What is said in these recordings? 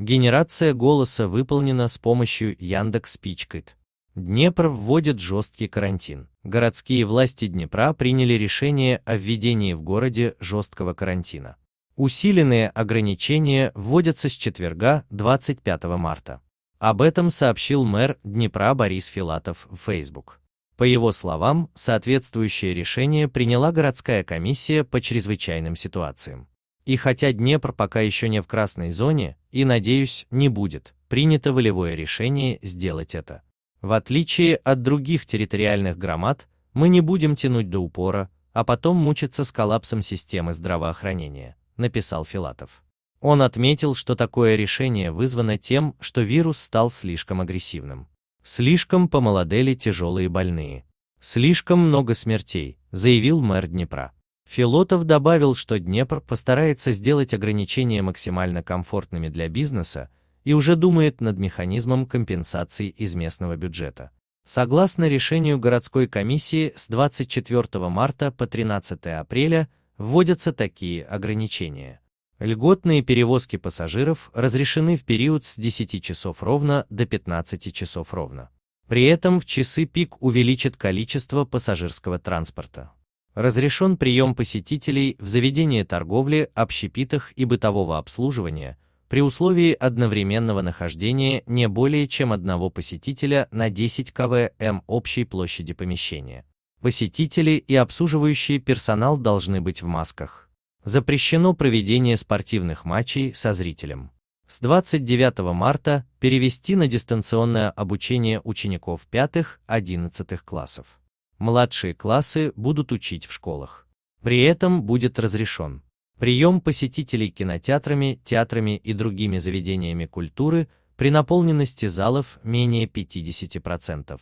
Генерация голоса выполнена с помощью Яндекс Пичкит. Днепр вводит жесткий карантин. Городские власти Днепра приняли решение о введении в городе жесткого карантина. Усиленные ограничения вводятся с четверга 25 марта. Об этом сообщил мэр Днепра Борис Филатов в Facebook. По его словам, соответствующее решение приняла городская комиссия по чрезвычайным ситуациям. И хотя Днепр пока еще не в красной зоне, и, надеюсь, не будет, принято волевое решение сделать это. В отличие от других территориальных громад, мы не будем тянуть до упора, а потом мучиться с коллапсом системы здравоохранения, написал Филатов. Он отметил, что такое решение вызвано тем, что вирус стал слишком агрессивным. Слишком помолодели тяжелые больные. Слишком много смертей, заявил мэр Днепра. Филотов добавил, что Днепр постарается сделать ограничения максимально комфортными для бизнеса и уже думает над механизмом компенсации из местного бюджета. Согласно решению городской комиссии с 24 марта по 13 апреля вводятся такие ограничения. Льготные перевозки пассажиров разрешены в период с 10 часов ровно до 15 часов ровно. При этом в часы пик увеличат количество пассажирского транспорта разрешен прием посетителей в заведении торговли, общепитах и бытового обслуживания при условии одновременного нахождения не более чем одного посетителя на 10 квм общей площади помещения. Посетители и обслуживающий персонал должны быть в масках. Запрещено проведение спортивных матчей со зрителем. С 29 марта перевести на дистанционное обучение учеников 5-11 классов младшие классы будут учить в школах. При этом будет разрешен прием посетителей кинотеатрами, театрами и другими заведениями культуры при наполненности залов менее 50%.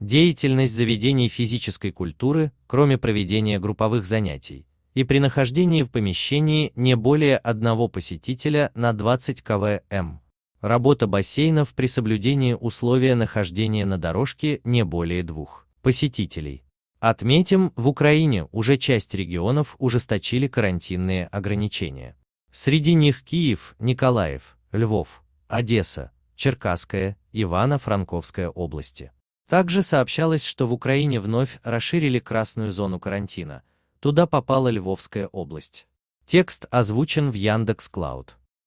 Деятельность заведений физической культуры, кроме проведения групповых занятий, и при нахождении в помещении не более одного посетителя на 20 квм. Работа бассейнов при соблюдении условия нахождения на дорожке не более двух посетителей. Отметим, в Украине уже часть регионов ужесточили карантинные ограничения. Среди них Киев, Николаев, Львов, Одесса, Черкасская, Ивано-Франковская области. Также сообщалось, что в Украине вновь расширили красную зону карантина. Туда попала Львовская область. Текст озвучен в Яндекс.Клауд.